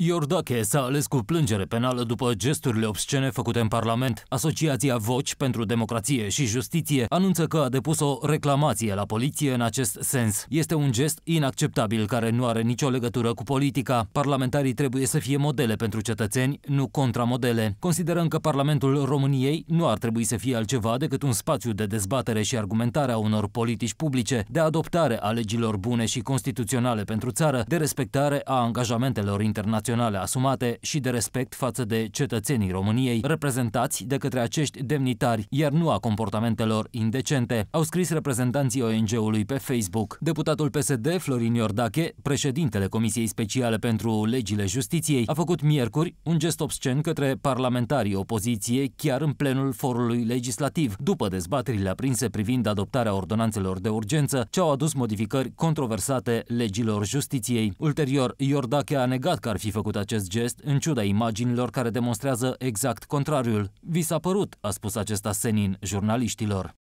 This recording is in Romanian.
Iordache s-a ales cu plângere penală după gesturile obscene făcute în Parlament. Asociația Voci pentru Democrație și Justiție anunță că a depus o reclamație la poliție în acest sens. Este un gest inacceptabil care nu are nicio legătură cu politica. Parlamentarii trebuie să fie modele pentru cetățeni, nu contramodele. Considerăm că Parlamentul României nu ar trebui să fie altceva decât un spațiu de dezbatere și argumentare a unor politici publice, de adoptare a legilor bune și constituționale pentru țară, de respectare a angajamentelor internaționale internaționale asumate și de respect față de cetățenii României, reprezentați de către acești demnitari, iar nu a comportamentelor indecente, au scris reprezentanții ONG-ului pe Facebook. Deputatul PSD, Florin Iordache, președintele Comisiei Speciale pentru Legile Justiției, a făcut miercuri un gest obscen către parlamentarii opoziției chiar în plenul forului legislativ, după dezbaterile aprinse privind adoptarea ordonanțelor de urgență, ce au adus modificări controversate legilor justiției. Ulterior, Iordache a negat că ar fi făcut făcut acest gest, în ciuda imaginilor care demonstrează exact contrariul. Vi s-a părut, a spus acesta senin jurnaliștilor.